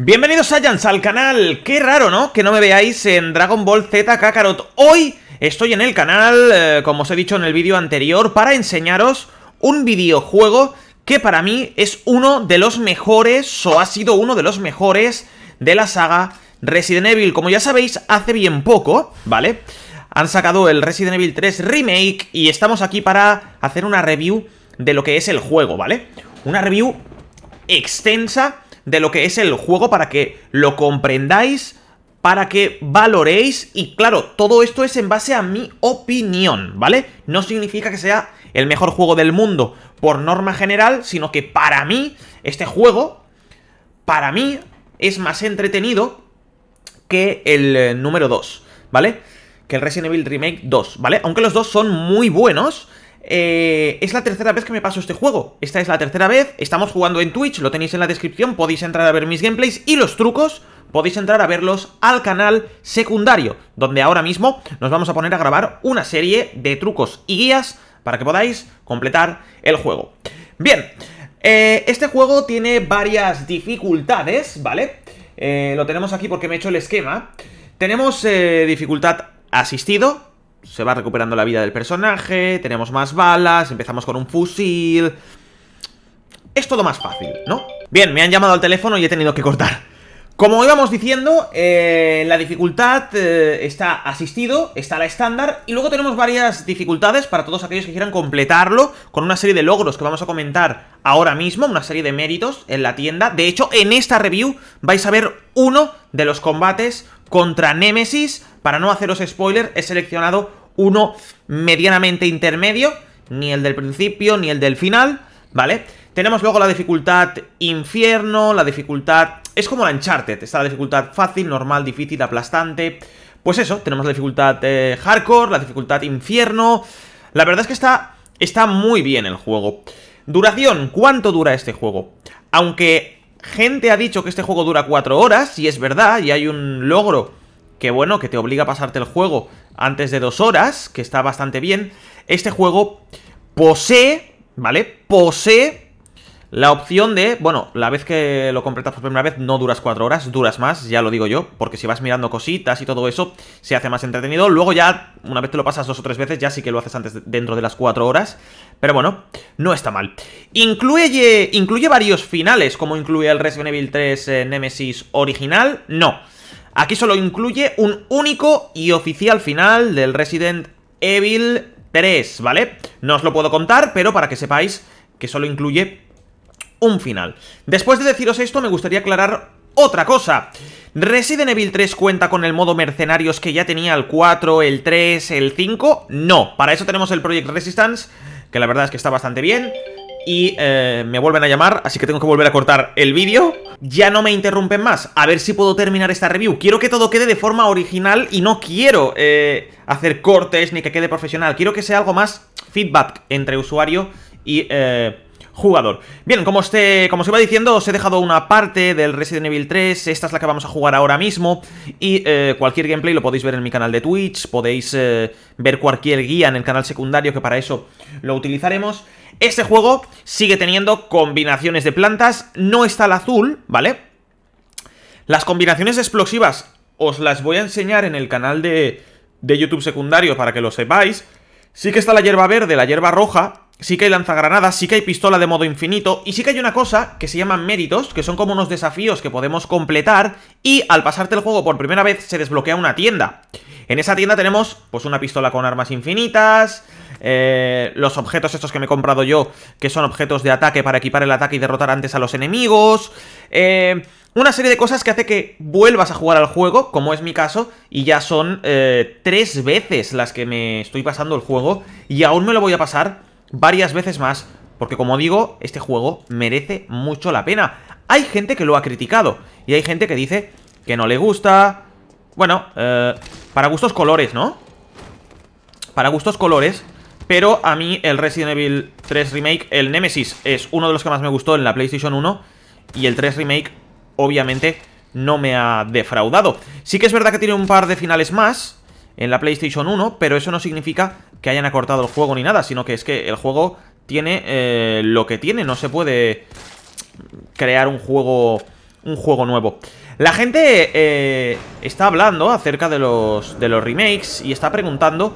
Bienvenidos a al canal, qué raro ¿no? Que no me veáis en Dragon Ball Z Kakarot Hoy estoy en el canal, eh, como os he dicho en el vídeo anterior, para enseñaros un videojuego que para mí es uno de los mejores, o ha sido uno de los mejores de la saga Resident Evil Como ya sabéis, hace bien poco, ¿vale? Han sacado el Resident Evil 3 Remake y estamos aquí para hacer una review de lo que es el juego, ¿vale? Una review extensa de lo que es el juego para que lo comprendáis, para que valoréis y claro, todo esto es en base a mi opinión, ¿vale? No significa que sea el mejor juego del mundo por norma general, sino que para mí, este juego, para mí, es más entretenido que el eh, número 2, ¿vale? Que el Resident Evil Remake 2, ¿vale? Aunque los dos son muy buenos, eh, es la tercera vez que me paso este juego. Esta es la tercera vez. Estamos jugando en Twitch, lo tenéis en la descripción. Podéis entrar a ver mis gameplays y los trucos. Podéis entrar a verlos al canal secundario, donde ahora mismo nos vamos a poner a grabar una serie de trucos y guías para que podáis completar el juego. Bien, eh, este juego tiene varias dificultades, ¿vale? Eh, lo tenemos aquí porque me he hecho el esquema. Tenemos dificultad asistido, se va recuperando la vida del personaje, tenemos más balas, empezamos con un fusil... Es todo más fácil, ¿no? Bien, me han llamado al teléfono y he tenido que cortar. Como íbamos diciendo, eh, la dificultad eh, está asistido, está la estándar, y luego tenemos varias dificultades para todos aquellos que quieran completarlo con una serie de logros que vamos a comentar ahora mismo, una serie de méritos en la tienda. De hecho, en esta review vais a ver uno de los combates contra Nemesis. Para no haceros spoiler, he seleccionado uno medianamente intermedio, ni el del principio ni el del final, ¿vale? Tenemos luego la dificultad infierno, la dificultad... Es como la Uncharted, está la dificultad fácil, normal, difícil, aplastante... Pues eso, tenemos la dificultad eh, hardcore, la dificultad infierno... La verdad es que está, está muy bien el juego. Duración, ¿cuánto dura este juego? Aunque Gente ha dicho que este juego dura 4 horas, y es verdad, y hay un logro que, bueno, que te obliga a pasarte el juego antes de 2 horas, que está bastante bien. Este juego posee, ¿vale? Posee la opción de, bueno, la vez que lo completas por primera vez no duras 4 horas, duras más, ya lo digo yo, porque si vas mirando cositas y todo eso, se hace más entretenido. Luego ya, una vez te lo pasas dos o tres veces, ya sí que lo haces antes dentro de las 4 horas. Pero bueno, no está mal. ¿Incluye, incluye varios finales, como incluye el Resident Evil 3 eh, Nemesis original? No. Aquí solo incluye un único y oficial final del Resident Evil 3, ¿vale? No os lo puedo contar, pero para que sepáis que solo incluye un final. Después de deciros esto, me gustaría aclarar otra cosa. ¿Resident Evil 3 cuenta con el modo mercenarios que ya tenía el 4, el 3, el 5? No, para eso tenemos el Project Resistance que la verdad es que está bastante bien. Y eh, me vuelven a llamar, así que tengo que volver a cortar el vídeo. Ya no me interrumpen más, a ver si puedo terminar esta review. Quiero que todo quede de forma original y no quiero eh, hacer cortes ni que quede profesional. Quiero que sea algo más feedback entre usuario y... Eh, jugador. Bien, como os, como iba diciendo, os he dejado una parte del Resident Evil 3, esta es la que vamos a jugar ahora mismo, y eh, cualquier gameplay lo podéis ver en mi canal de Twitch, podéis eh, ver cualquier guía en el canal secundario, que para eso lo utilizaremos. Este juego sigue teniendo combinaciones de plantas, no está el azul, ¿vale? Las combinaciones explosivas os las voy a enseñar en el canal de, de YouTube secundario para que lo sepáis. Sí que está la hierba verde, la hierba roja, sí que hay lanzagranadas, sí que hay pistola de modo infinito y sí que hay una cosa que se llaman méritos, que son como unos desafíos que podemos completar y al pasarte el juego por primera vez se desbloquea una tienda. En esa tienda tenemos pues una pistola con armas infinitas, eh, los objetos estos que me he comprado yo, que son objetos de ataque para equipar el ataque y derrotar antes a los enemigos, eh, una serie de cosas que hace que vuelvas a jugar al juego, como es mi caso, y ya son eh, tres veces las que me estoy pasando el juego y aún me lo voy a pasar varias veces más, porque como digo, este juego merece mucho la pena. Hay gente que lo ha criticado y hay gente que dice que no le gusta... Bueno, eh, para gustos colores, ¿no? Para gustos colores, pero a mí el Resident Evil 3 Remake, el Nemesis, es uno de los que más me gustó en la PlayStation 1 y el 3 Remake, obviamente, no me ha defraudado. Sí que es verdad que tiene un par de finales más en la PlayStation 1, pero eso no significa que hayan acortado el juego ni nada, sino que es que el juego tiene eh, lo que tiene, no se puede crear un juego un juego nuevo. La gente eh, está hablando acerca de los, de los remakes y está preguntando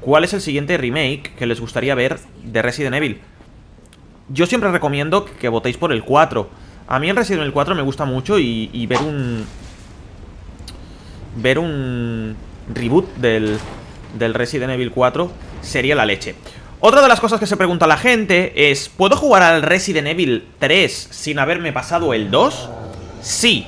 cuál es el siguiente remake que les gustaría ver de Resident Evil. Yo siempre recomiendo que votéis por el 4. A mí el Resident Evil 4 me gusta mucho y, y ver un... Ver un reboot del, del Resident Evil 4 sería la leche. Otra de las cosas que se pregunta la gente es, ¿puedo jugar al Resident Evil 3 sin haberme pasado el 2? Sí.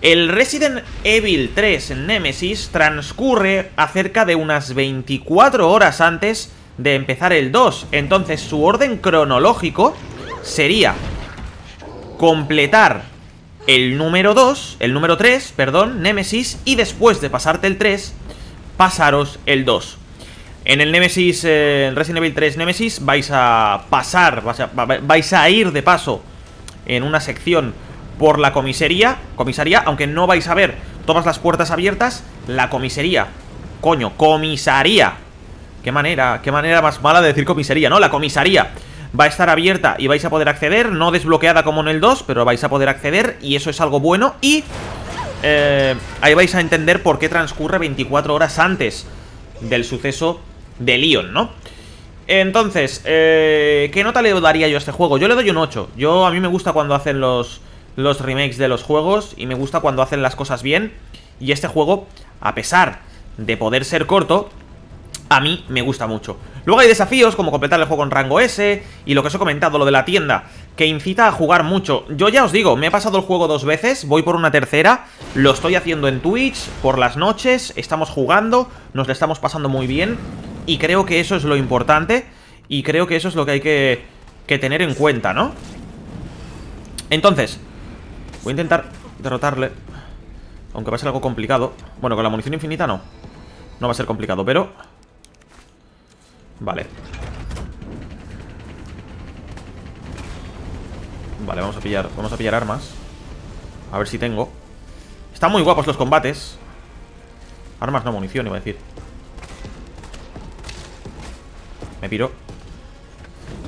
El Resident Evil 3 En Nemesis transcurre Acerca de unas 24 horas antes de empezar el 2. Entonces su orden cronológico sería completar el número 2, el número 3, perdón, Nemesis, y después de pasarte el 3, pasaros el 2. En el Nemesis, eh, en Resident Evil 3 Nemesis, vais a pasar, vais a, ir de paso en una sección por la comisaría, comisaría, aunque no vais a ver todas las puertas abiertas, la comisaría, coño, comisaría. Qué manera, qué manera más mala de decir comisaría, ¿no? La comisaría va a estar abierta y vais a poder acceder, no desbloqueada como en el 2, pero vais a poder acceder y eso es algo bueno y eh, ahí vais a entender por qué transcurre 24 horas antes del suceso de Leon, ¿no? Entonces, eh, ¿qué nota le daría yo a este juego? Yo le doy un 8. Yo, a mí me gusta cuando hacen los, los remakes de los juegos y me gusta cuando hacen las cosas bien. Y este juego, a pesar de poder ser corto, a mí me gusta mucho. Luego hay desafíos como completar el juego en rango S y lo que os he comentado, lo de la tienda, que incita a jugar mucho. Yo ya os digo, me he pasado el juego dos veces, voy por una tercera, lo estoy haciendo en Twitch, por las noches, estamos jugando, nos lo estamos pasando muy bien y creo que eso es lo importante y creo que eso es lo que hay que, que tener en cuenta, ¿no? Entonces, voy a intentar derrotarle, aunque va a ser algo complicado. Bueno, con la munición infinita no, no va a ser complicado, pero... Vale. Vale, vamos a pillar, vamos a pillar armas. A ver si tengo. Están muy guapos los combates. Armas no, munición, iba a decir. Me piro.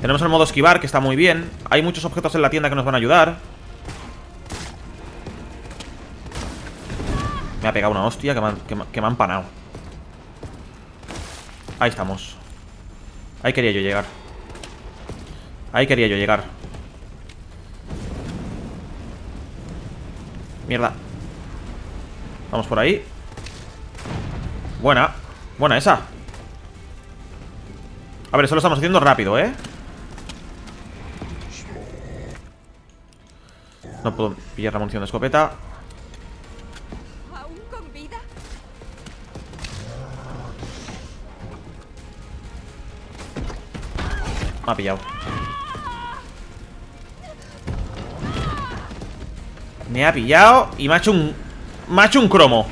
Tenemos el modo esquivar, que está muy bien. Hay muchos objetos en la tienda que nos van a ayudar. Me ha pegado una hostia que me, ha empanado. Ahí estamos. Ahí quería yo llegar. Ahí quería yo llegar. Mierda. Vamos por ahí. Buena. Buena esa. A ver, eso lo estamos haciendo rápido, ¿eh? No puedo pillar la munición de escopeta Me ha pillado. Me ha pillado y me ha hecho un... Me ha hecho un cromo.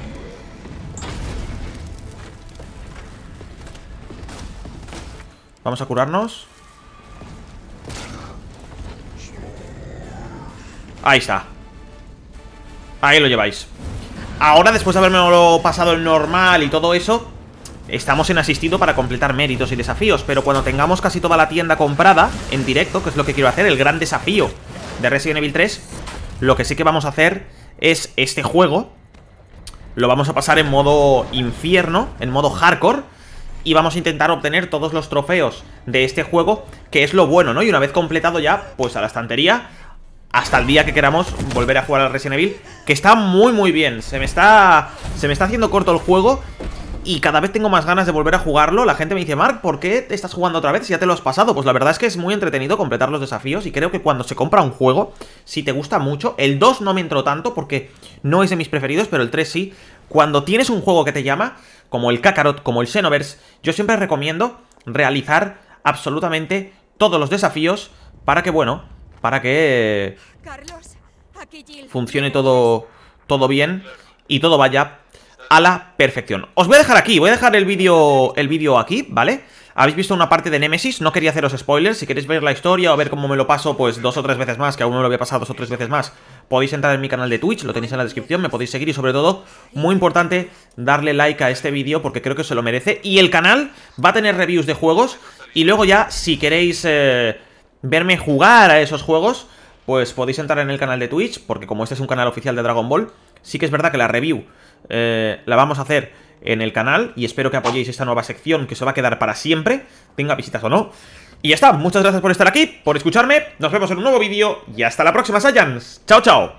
Vamos a curarnos. Ahí está. Ahí lo lleváis. Ahora, después de haberme pasado el normal y todo eso, Estamos en asistido para completar méritos y desafíos, pero cuando tengamos casi toda la tienda comprada en directo, que es lo que quiero hacer, el gran desafío de Resident Evil 3, lo que sí que vamos a hacer es este juego, lo vamos a pasar en modo infierno, en modo hardcore, y vamos a intentar obtener todos los trofeos de este juego, que es lo bueno, ¿no? Y una vez completado ya, pues a la estantería, hasta el día que queramos volver a jugar al Resident Evil, que está muy muy bien, se me está, se me está haciendo corto el juego y cada vez tengo más ganas de volver a jugarlo. La gente me dice, Mark, ¿por qué te estás jugando otra vez si ya te lo has pasado? Pues la verdad es que es muy entretenido completar los desafíos y creo que cuando se compra un juego, si te gusta mucho, el 2 no me entró tanto porque no es de mis preferidos, pero el 3 sí. Cuando tienes un juego que te llama, como el Kakarot, como el Xenoverse, yo siempre recomiendo realizar absolutamente todos los desafíos para que, bueno, para que funcione todo, todo bien y todo vaya a la perfección. Os voy a dejar aquí, voy a dejar el vídeo el vídeo aquí, ¿vale? Habéis visto una parte de Nemesis, no quería haceros spoilers, si queréis ver la historia o ver cómo me lo paso pues dos o tres veces más, que aún no lo había pasado dos o tres veces más, podéis entrar en mi canal de Twitch, lo tenéis en la descripción, me podéis seguir y sobre todo, muy importante, darle like a este vídeo porque creo que se lo merece. Y el canal va a tener reviews de juegos y luego ya, si queréis eh, verme jugar a esos juegos, pues podéis entrar en el canal de Twitch, porque como este es un canal oficial de Dragon Ball, Sí que es verdad que la review eh, la vamos a hacer en el canal y espero que apoyéis esta nueva sección que se va a quedar para siempre, tenga visitas o no. Y ya está, muchas gracias por estar aquí, por escucharme, nos vemos en un nuevo vídeo y hasta la próxima, Saiyans. ¡Chao, chao!